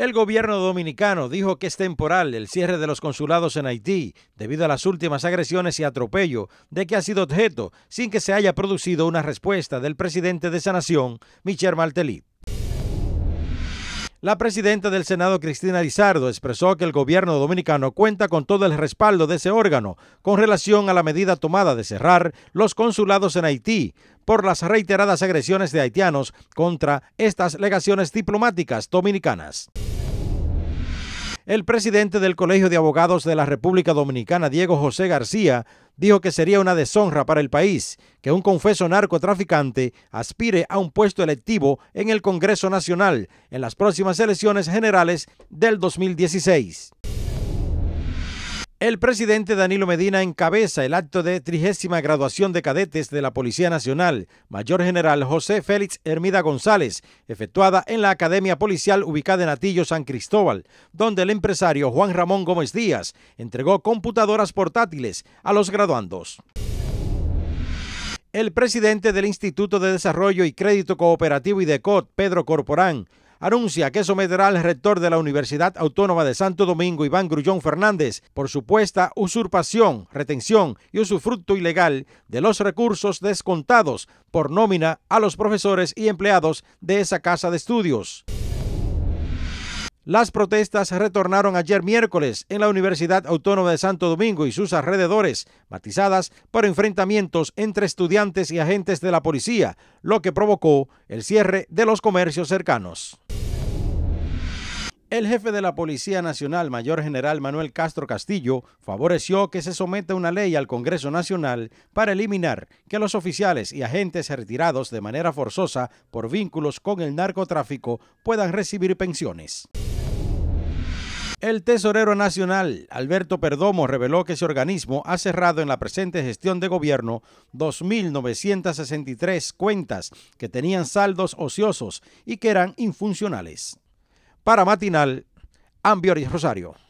El gobierno dominicano dijo que es temporal el cierre de los consulados en Haití debido a las últimas agresiones y atropello de que ha sido objeto sin que se haya producido una respuesta del presidente de esa nación, Michel Martelly. La presidenta del Senado, Cristina Lizardo, expresó que el gobierno dominicano cuenta con todo el respaldo de ese órgano con relación a la medida tomada de cerrar los consulados en Haití por las reiteradas agresiones de haitianos contra estas legaciones diplomáticas dominicanas. El presidente del Colegio de Abogados de la República Dominicana, Diego José García, dijo que sería una deshonra para el país que un confeso narcotraficante aspire a un puesto electivo en el Congreso Nacional en las próximas elecciones generales del 2016. El presidente Danilo Medina encabeza el acto de trigésima graduación de cadetes de la Policía Nacional, Mayor General José Félix Hermida González, efectuada en la Academia Policial ubicada en Atillo, San Cristóbal, donde el empresario Juan Ramón Gómez Díaz entregó computadoras portátiles a los graduandos. El presidente del Instituto de Desarrollo y Crédito Cooperativo y COT, Pedro Corporán, anuncia que someterá al rector de la Universidad Autónoma de Santo Domingo, Iván Grullón Fernández, por supuesta usurpación, retención y usufructo ilegal de los recursos descontados por nómina a los profesores y empleados de esa casa de estudios. Las protestas retornaron ayer miércoles en la Universidad Autónoma de Santo Domingo y sus alrededores, matizadas por enfrentamientos entre estudiantes y agentes de la policía, lo que provocó el cierre de los comercios cercanos. El jefe de la Policía Nacional, Mayor General Manuel Castro Castillo, favoreció que se someta una ley al Congreso Nacional para eliminar que los oficiales y agentes retirados de manera forzosa por vínculos con el narcotráfico puedan recibir pensiones. El tesorero nacional, Alberto Perdomo, reveló que ese organismo ha cerrado en la presente gestión de gobierno 2.963 cuentas que tenían saldos ociosos y que eran infuncionales. Para Matinal, Ambioris Rosario.